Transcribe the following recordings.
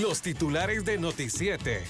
los titulares de Noticiete.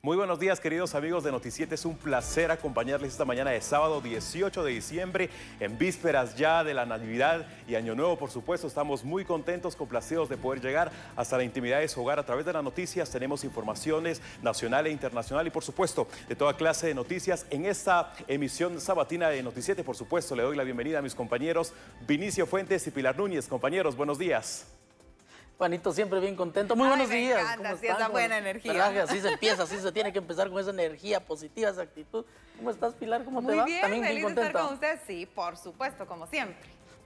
Muy buenos días, queridos amigos de Noticiete. Es un placer acompañarles esta mañana de sábado 18 de diciembre, en vísperas ya de la Navidad y Año Nuevo, por supuesto. Estamos muy contentos, complacidos de poder llegar hasta la intimidad de su hogar a través de las noticias. Tenemos informaciones nacional e internacional y, por supuesto, de toda clase de noticias. En esta emisión sabatina de Noticiete, por supuesto, le doy la bienvenida a mis compañeros Vinicio Fuentes y Pilar Núñez. Compañeros, buenos días. Juanito siempre bien contento. Muy buenos me días. Encanta, ¿Cómo sí, esa buena energía. Así se empieza, así se tiene que empezar con esa energía positiva, esa actitud. ¿Cómo estás, Pilar? ¿Cómo te va? Bien, También feliz bien de estar con usted. Sí, por supuesto, como siempre.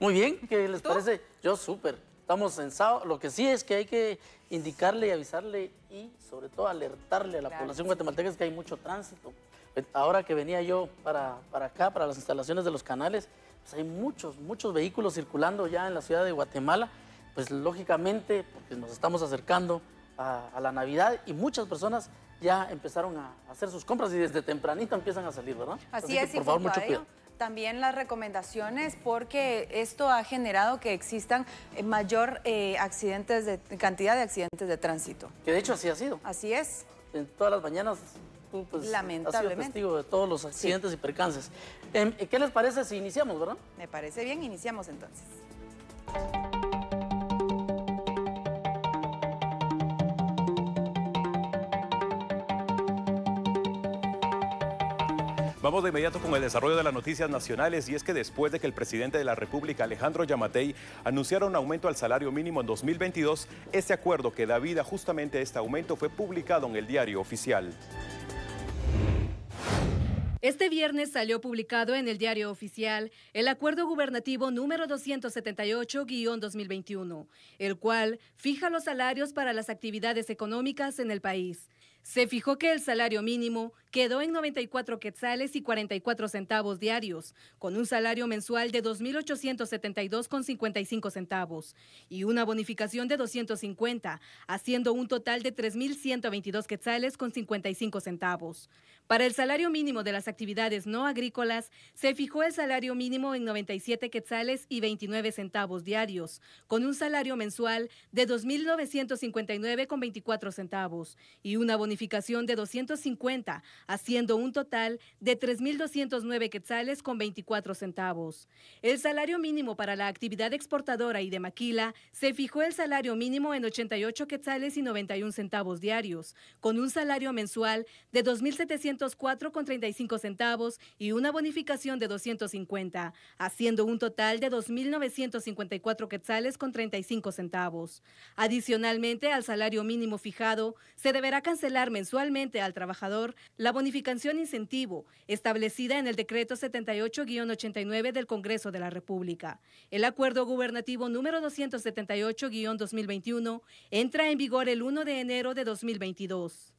Muy bien, ¿qué les parece? Yo súper. Estamos sensados. Lo que sí es que hay que indicarle y avisarle y sobre todo alertarle a la población guatemalteca es que hay mucho tránsito. Eh, ahora que venía yo para, para acá, para las instalaciones de los canales, pues hay muchos, muchos vehículos circulando ya en la ciudad de Guatemala pues lógicamente, porque nos estamos acercando a, la Navidad y muchas personas ya empezaron a hacer sus compras y desde tempranito empiezan a salir, ¿verdad? Así, es, que, por favor, también las recomendaciones porque esto ha generado que existan eh, mayor eh, accidentes de, cantidad de accidentes de tránsito. Que de hecho así ha sido. Así es. En todas las mañanas tú pues, Lamentablemente. has sido testigo de todos los accidentes y percances. Em, ¿Qué les parece si iniciamos, verdad? Me parece bien, iniciamos entonces. Vamos de inmediato con el desarrollo de las noticias nacionales y es que después de que el presidente de la República, Alejandro Yamatei, anunciara un aumento al salario mínimo en 2022, ese acuerdo que da vida justamente a este aumento fue publicado en el diario oficial. Este viernes salió publicado en el diario oficial el acuerdo gubernativo número 278-2021, el cual fija los salarios para las actividades económicas en el país. Se fijó que el salario mínimo quedó en 94 quetzales y 44 centavos diarios, con un salario mensual de 2.872,55 centavos y una bonificación de 250, haciendo un total de 3.122 quetzales con 55 centavos. Para el salario mínimo de las actividades no agrícolas, se fijó el salario mínimo en 97 quetzales y 29 centavos diarios, con un salario mensual de 2.959,24 centavos y una bonificación de 250, haciendo un total de 3.209 quetzales con 24 centavos. El salario mínimo para la actividad exportadora y de maquila se fijó el salario mínimo en 88 quetzales y 91 centavos diarios, con un salario mensual de 2.704 con 35 centavos y una bonificación de 250, haciendo un total de 2.954 quetzales con 35 centavos. Adicionalmente al salario mínimo fijado, se deberá cancelar mensualmente al trabajador la bonificación incentivo establecida en el decreto 78-89 del Congreso de la República. El acuerdo gubernativo número 278-2021 entra en vigor el 1 de enero de 2022.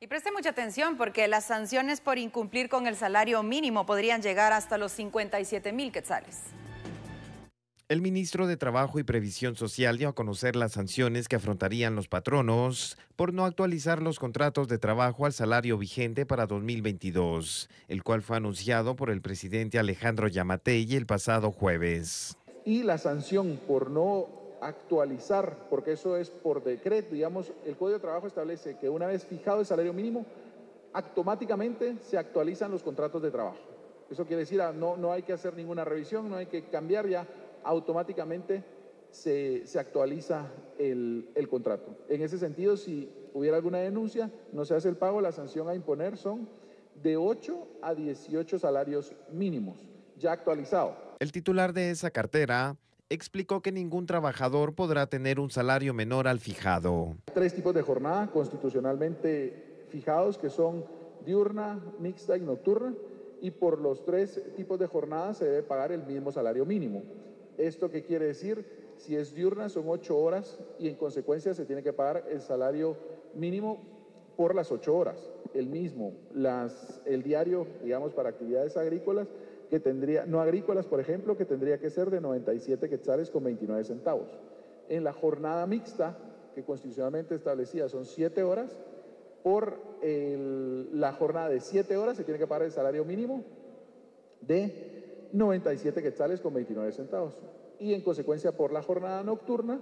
Y preste mucha atención porque las sanciones por incumplir con el salario mínimo podrían llegar hasta los 57 mil quetzales. El ministro de Trabajo y Previsión Social dio a conocer las sanciones que afrontarían los patronos por no actualizar los contratos de trabajo al salario vigente para 2022, el cual fue anunciado por el presidente Alejandro Yamatei el pasado jueves. Y la sanción por no actualizar, porque eso es por decreto, digamos, el Código de Trabajo establece que una vez fijado el salario mínimo, automáticamente se actualizan los contratos de trabajo. Eso quiere decir, ah, no, no hay que hacer ninguna revisión, no hay que cambiar ya automáticamente se, se actualiza el, el, contrato. En ese sentido, si hubiera alguna denuncia, no se hace el pago, la sanción a imponer son de 8 a 18 salarios mínimos, ya actualizado. El titular de esa cartera explicó que ningún trabajador podrá tener un salario menor al fijado. Tres tipos de jornada constitucionalmente fijados que son diurna, mixta y nocturna y por los tres tipos de jornada se debe pagar el mismo salario mínimo. ¿Esto qué quiere decir? Si es diurna son ocho horas y en consecuencia se tiene que pagar el salario mínimo por las ocho horas, el mismo, las, el diario, digamos, para actividades agrícolas, que tendría, no agrícolas, por ejemplo, que tendría que ser de 97 quetzales con 29 centavos. En la jornada mixta, que constitucionalmente establecida son siete horas, por la jornada de siete horas se tiene que pagar el salario mínimo de 97 quetzales con 29 centavos. Y en consecuencia por la jornada nocturna,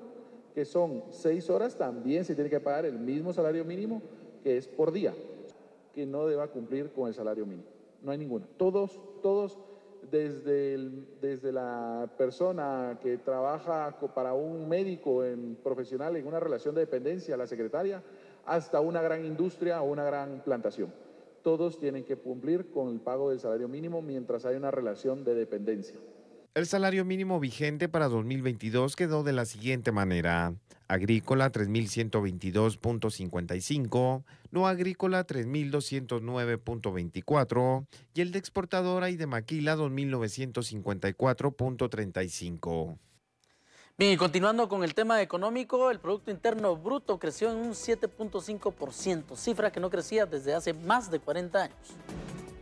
que son 6 horas, también se tiene que pagar el mismo salario mínimo que es por día, que no deba cumplir con el salario mínimo. No hay ninguna. Todos, todos, desde, la persona que trabaja para un médico profesional en una relación de dependencia, la secretaria, hasta una gran industria o una gran plantación todos tienen que cumplir con el pago del salario mínimo mientras hay una relación de dependencia. El salario mínimo vigente para 2022 quedó de la siguiente manera. Agrícola 3.122.55, no agrícola 3.209.24 y el de exportadora y de maquila 2.954.35. Bien, continuando con el tema económico, el Producto Interno Bruto creció en un 7.5%, cifra que no crecía desde hace más de 40 años.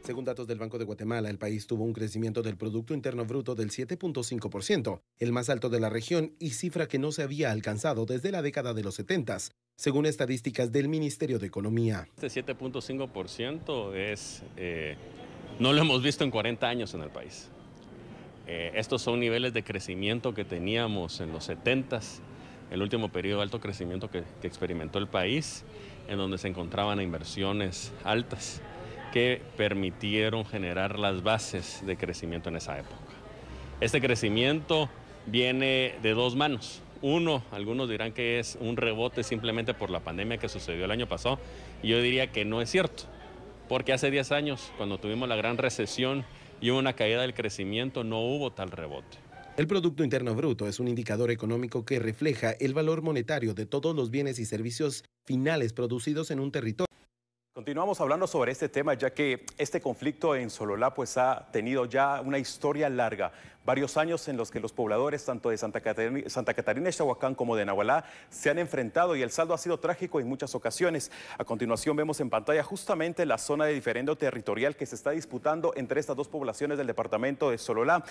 Según datos del Banco de Guatemala, el país tuvo un crecimiento del Producto Interno Bruto del 7.5%, el más alto de la región y cifra que no se había alcanzado desde la década de los 70, según estadísticas del Ministerio de Economía. Este 7.5% es, eh, no lo hemos visto en 40 años en el país. Eh, estos son niveles de crecimiento que teníamos en los 70s, el último periodo de alto crecimiento que, experimentó el país, en donde se encontraban inversiones altas que permitieron generar las bases de crecimiento en esa época. Este crecimiento viene de dos manos. Uno, algunos dirán que es un rebote simplemente por la pandemia que sucedió el año pasado, y yo diría que no es cierto, porque hace 10 años, cuando tuvimos la gran recesión y una caída del crecimiento, no hubo tal rebote. El Producto Interno Bruto es un indicador económico que refleja el valor monetario de todos los bienes y servicios finales producidos en un territorio. Continuamos hablando sobre este tema, ya que este conflicto en Sololá pues, ha tenido ya una historia larga, varios años en los que los pobladores tanto de Santa Catarina, Santa Catarina como de Nahualá se han enfrentado y el saldo ha sido trágico en muchas ocasiones. A continuación vemos en pantalla justamente la zona de diferendo territorial que se está disputando entre estas dos poblaciones del departamento de Sololá.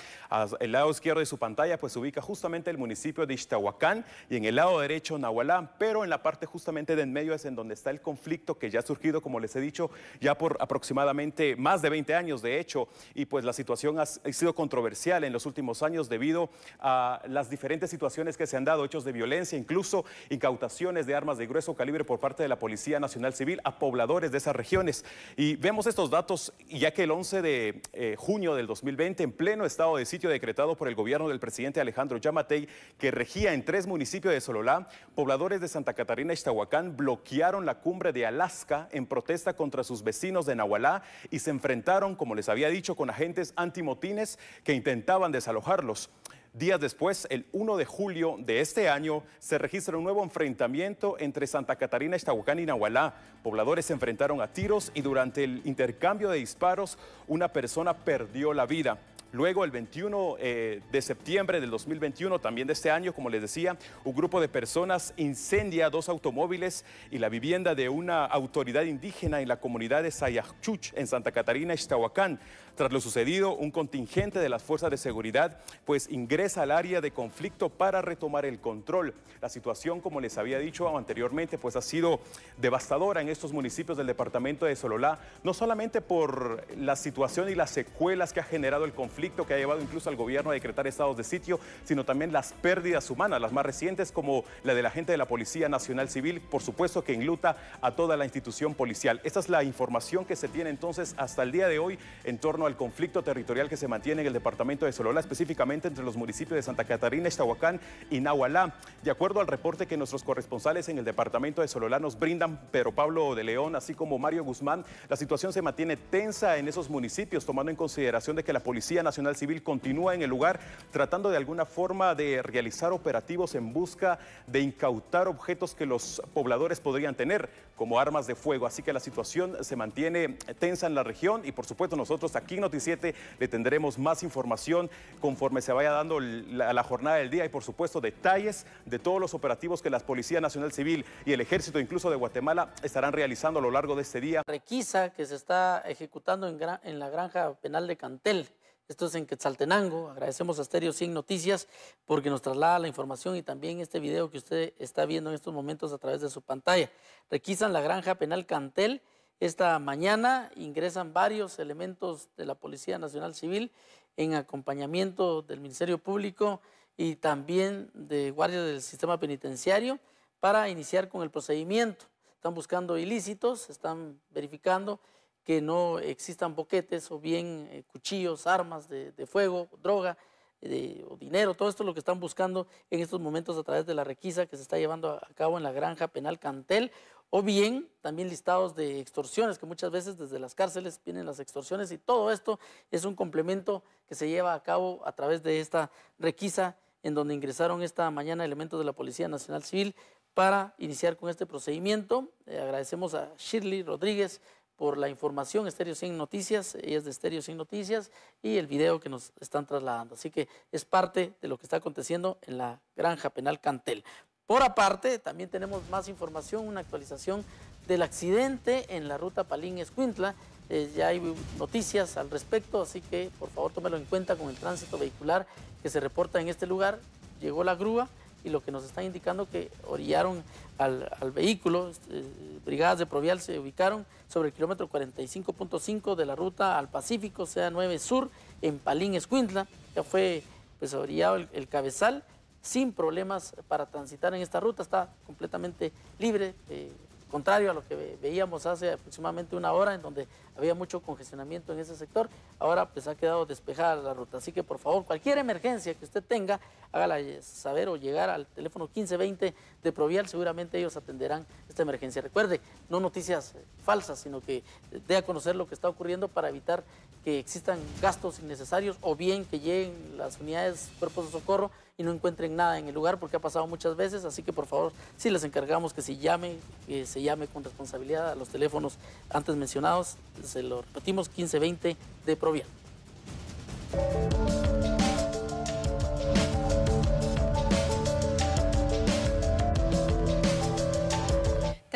El lado izquierdo de su pantalla pues, se ubica justamente el municipio de Ixtahuacán y en el lado derecho Nahualá, pero en la parte justamente de en medio es en donde está el conflicto que ya ha surgido como les he dicho, ya por aproximadamente más de 20 años, de hecho, y pues la situación ha sido controversial en los últimos años debido a las diferentes situaciones que se han dado, hechos de violencia, incluso incautaciones de armas de grueso calibre por parte de la Policía Nacional Civil a pobladores de esas regiones. Y vemos estos datos, ya que el 11 de eh, junio del 2020, en pleno estado de sitio decretado por el gobierno del presidente Alejandro Yamatei, que regía en tres municipios de Sololá, pobladores de Santa Catarina y Ixtahuacán bloquearon la cumbre de Alaska en proceso protesta contra sus vecinos de Nahualá y se enfrentaron, como les había dicho, con agentes antimotines que intentaban desalojarlos. Días después, el 1 de julio de este año, se registra un nuevo enfrentamiento entre Santa Catarina, Ixtahuacán y Nahualá. Pobladores se enfrentaron a tiros y durante el intercambio de disparos, una persona perdió la vida. Luego, el 21 eh, de septiembre del 2021, también de este año, como les decía, un grupo de personas incendia dos automóviles y la vivienda de una autoridad indígena en la comunidad de Sayachuch, en Santa Catarina, Ixtahuacán. Tras lo sucedido, un contingente de las fuerzas de seguridad pues ingresa al área de conflicto para retomar el control. La situación, como les había dicho anteriormente, pues ha sido devastadora en estos municipios del departamento de Sololá, no solamente por la situación y las secuelas que ha generado el conflicto que ha llevado incluso al gobierno a decretar estados de sitio, sino también las pérdidas humanas, las más recientes como la de la gente de la Policía Nacional Civil, por supuesto que enluta a toda la institución policial. Esta es la información que se tiene entonces hasta el día de hoy en torno a al conflicto territorial que se mantiene en el departamento de Solola, específicamente entre los municipios de Santa Catarina, Ixtahuacán y Nahualá. De acuerdo al reporte que nuestros corresponsales en el departamento de Sololá nos brindan, pero Pablo de León, así como Mario Guzmán, la situación se mantiene tensa en esos municipios, tomando en consideración de que la Policía Nacional Civil continúa en el lugar tratando de alguna forma de realizar operativos en busca de incautar objetos que los pobladores podrían tener como armas de fuego. Así que la situación se mantiene tensa en la región y por supuesto nosotros aquí Noticiete le tendremos más información conforme se vaya dando la, la jornada del día y por supuesto detalles de todos los operativos que la Policía Nacional Civil y el Ejército incluso de Guatemala estarán realizando a lo largo de este día. Requisa que se está ejecutando en, la granja penal de Cantel. Esto es en Quetzaltenango. Agradecemos a Stereo 100 Noticias porque nos traslada la información y también este video que usted está viendo en estos momentos a través de su pantalla. Requisan la granja penal Cantel esta mañana ingresan varios elementos de la Policía Nacional Civil en acompañamiento del Ministerio Público y también de guardias del sistema penitenciario para iniciar con el procedimiento. Están buscando ilícitos, están verificando que no existan boquetes o bien eh, cuchillos, armas de, fuego, droga eh, o dinero, todo esto es lo que están buscando en estos momentos a través de la requisa que se está llevando a cabo en la granja penal Cantel o bien también listados de extorsiones, que muchas veces desde las cárceles vienen las extorsiones y todo esto es un complemento que se lleva a cabo a través de esta requisa en donde ingresaron esta mañana elementos de la Policía Nacional Civil para iniciar con este procedimiento. Eh, agradecemos a Shirley Rodríguez por la información, Estéreo Sin Noticias, ella es de Estéreo Sin Noticias, y el video que nos están trasladando. Así que es parte de lo que está aconteciendo en la granja penal Cantel. Por aparte, también tenemos más información, una actualización del accidente en la ruta Palín-Escuintla. Eh, ya hay noticias al respecto, así que por favor tómelo en cuenta con el tránsito vehicular que se reporta en este lugar. Llegó la grúa y lo que nos están indicando que orillaron al, vehículo, este, brigadas de Provial se ubicaron sobre el kilómetro 45.5 de la ruta al Pacífico, sea 9 Sur, en Palín Escuintla, ya fue pues, orillado el cabezal sin problemas para transitar en esta ruta, está completamente libre, eh, contrario a lo que veíamos hace aproximadamente una hora en donde había mucho congestionamiento en ese sector, ahora pues ha quedado despejada la ruta, así que por favor cualquier emergencia que usted tenga, hágala eh, saber o llegar al teléfono 1520 de Provial, seguramente ellos atenderán esta emergencia. Recuerde, no noticias eh, falsas, sino que dé a conocer lo que está ocurriendo para evitar que existan gastos innecesarios o bien que lleguen las unidades, cuerpos de socorro y no encuentren nada en el lugar porque ha pasado muchas veces, así que por favor, si les encargamos que se llame, que se llame con responsabilidad a los teléfonos antes mencionados, se lo repetimos, 1520 de Proviano.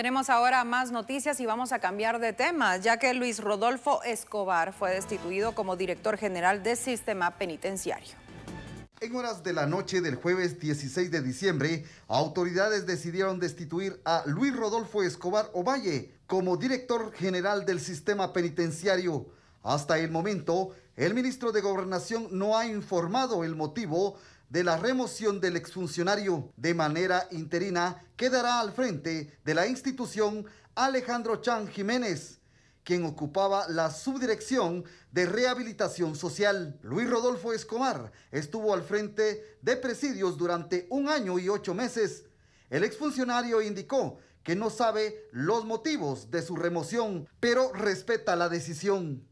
Tenemos ahora más noticias y vamos a cambiar de tema, ya que Luis Rodolfo Escobar fue destituido como director general del sistema penitenciario. En horas de la noche del jueves 16 de diciembre, autoridades decidieron destituir a Luis Rodolfo Escobar Ovalle como director general del sistema penitenciario. Hasta el momento, el ministro de Gobernación no ha informado el motivo de la remoción del exfuncionario. De manera interina, quedará al frente de la institución Alejandro Chan Jiménez, quien ocupaba la subdirección de rehabilitación social. Luis Rodolfo Escobar estuvo al frente de presidios durante un año y ocho meses. El exfuncionario indicó que no sabe los motivos de su remoción, pero respeta la decisión.